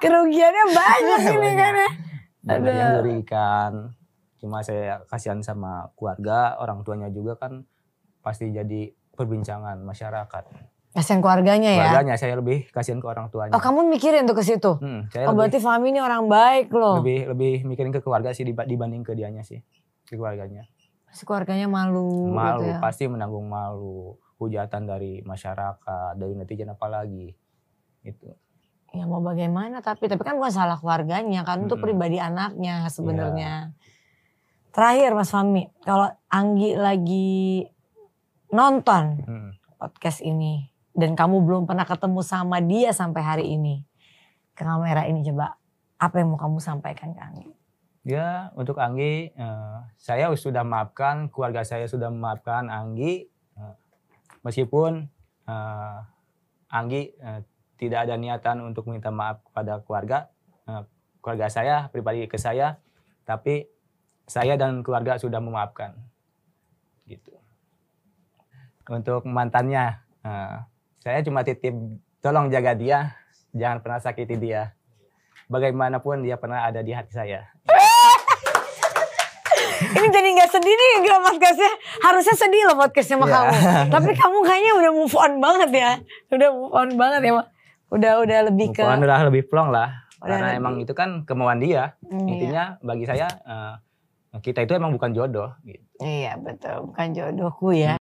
kerugiannya banyak ini kan ya. Ada merugikan. Cuma saya kasihan sama keluarga, orang tuanya juga kan pasti jadi perbincangan masyarakat. Kasihan keluarganya, keluarganya ya? Keluarganya, saya lebih kasihan ke orang tuanya. Oh kamu mikirin tuh ke situ? Hmm, saya oh lebih, berarti Fahmi ini orang baik loh. Lebih lebih mikirin ke keluarga sih dibanding ke dianya sih. Ke keluarganya. Pasti keluarganya malu. Gitu malu, gitu ya? pasti menanggung malu. Hujatan dari masyarakat, dari netizen apalagi. Gitu ya mau bagaimana tapi tapi kan bukan salah keluarganya kan hmm. pribadi anaknya sebenarnya. Yeah. Terakhir Mas Fami, kalau Anggi lagi nonton hmm. podcast ini dan kamu belum pernah ketemu sama dia sampai hari ini ke kamera ini coba apa yang mau kamu sampaikan ke Anggi? Ya untuk Anggi, eh, saya sudah memaafkan keluarga saya sudah memaafkan Anggi eh, meskipun eh, Anggi tidak ada niatan untuk minta maaf kepada keluarga eh, keluarga saya pribadi ke saya tapi saya dan keluarga sudah memaafkan gitu untuk mantannya eh, saya cuma titip tolong jaga dia jangan pernah sakiti dia bagaimanapun dia pernah ada di hati saya ini jadi nggak sedih nih gak podcastnya harusnya sedih loh podcastnya sama yeah. kamu tapi kamu kayaknya udah move on banget ya udah move on banget ya mak udah udah lebih ke udah lebih plong lah udah karena lebih. emang itu kan kemauan dia hmm, intinya iya. bagi saya uh, kita itu emang bukan jodoh gitu iya betul bukan jodohku ya